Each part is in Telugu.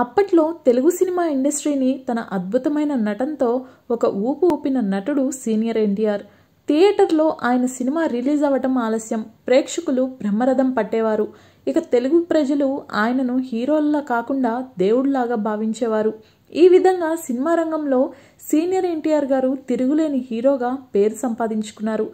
అప్పట్లో తెలుగు సినిమా ఇండస్ట్రీని తన అద్భుతమైన నటంతో ఒక ఊపు ఊపిన నటుడు సీనియర్ ఎన్టీఆర్ థియేటర్లో ఆయన సినిమా రిలీజ్ అవ్వటం ఆలస్యం ప్రేక్షకులు బ్రహ్మరథం పట్టేవారు ఇక తెలుగు ప్రజలు ఆయనను హీరోల్లా కాకుండా దేవుడిలాగా భావించేవారు ఈ విధంగా సినిమా రంగంలో సీనియర్ ఎన్టీఆర్ గారు తిరుగులేని హీరోగా పేరు సంపాదించుకున్నారు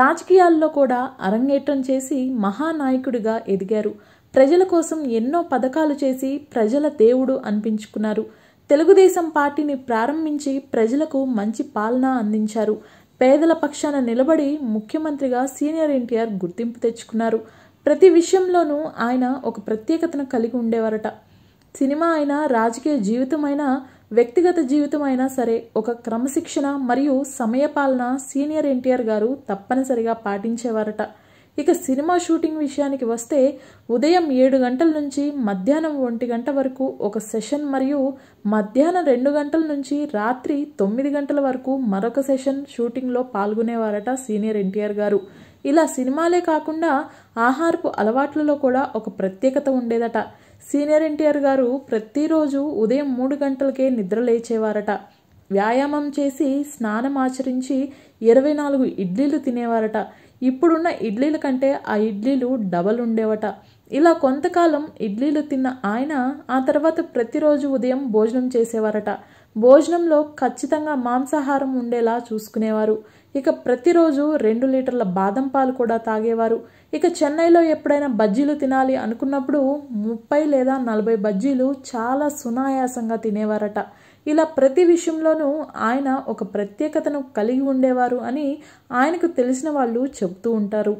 రాజకీయాల్లో కూడా అరంగేట్రం చేసి మహానాయకుడిగా ఎదిగారు ప్రజల కోసం ఎన్నో పథకాలు చేసి ప్రజల దేవుడు అనిపించుకున్నారు తెలుగుదేశం పార్టీని ప్రారంభించి ప్రజలకు మంచి పాలన అందించారు పేదల పక్షాన నిలబడి ముఖ్యమంత్రిగా సీనియర్ ఎన్టీఆర్ గుర్తింపు తెచ్చుకున్నారు ప్రతి విషయంలోనూ ఆయన ఒక ప్రత్యేకతను కలిగి ఉండేవారట సినిమా అయినా రాజకీయ జీవితమైనా వ్యక్తిగత జీవితమైనా సరే ఒక క్రమశిక్షణ మరియు సమయపాలన సీనియర్ ఎన్టీఆర్ గారు తప్పనిసరిగా పాటించేవారట ఇక సినిమా షూటింగ్ విషయానికి వస్తే ఉదయం ఏడు గంటల నుంచి మధ్యాహ్నం ఒంటి గంట వరకు ఒక సెషన్ మరియు మధ్యాహ్నం రెండు గంటల నుంచి రాత్రి తొమ్మిది గంటల వరకు మరొక సెషన్ షూటింగ్లో పాల్గొనేవారట సీనియర్ ఎన్టీఆర్ గారు ఇలా సినిమాలే కాకుండా ఆహారపు అలవాట్లలో కూడా ఒక ప్రత్యేకత ఉండేదట సీనియర్ ఎన్టీఆర్ గారు ప్రతిరోజు ఉదయం మూడు గంటలకే నిద్ర లేచేవారట వ్యాయామం చేసి స్నానం ఆచరించి ఇరవై నాలుగు ఇడ్లీలు తినేవారట ఇప్పుడున్న ఇడ్లీల కంటే ఆ ఇడ్లీలు డబల్ ఉండేవట ఇలా కొంతకాలం ఇడ్లీలు తిన్న ఆయన ఆ తర్వాత ప్రతిరోజు ఉదయం భోజనం చేసేవారట భోజనంలో ఖచ్చితంగా మాంసాహారం ఉండేలా చూసుకునేవారు ఇక ప్రతిరోజు రెండు లీటర్ల బాదం పాలు కూడా తాగేవారు ఇక చెన్నైలో ఎప్పుడైనా బజ్జీలు తినాలి అనుకున్నప్పుడు ముప్పై లేదా నలభై బజ్జీలు చాలా సునాయాసంగా తినేవారట ఇలా ప్రతి విషయంలోనూ ఆయన ఒక ప్రత్యేకతను కలిగి ఉండేవారు అని ఆయనకు తెలిసిన వాళ్ళు చెబుతూ ఉంటారు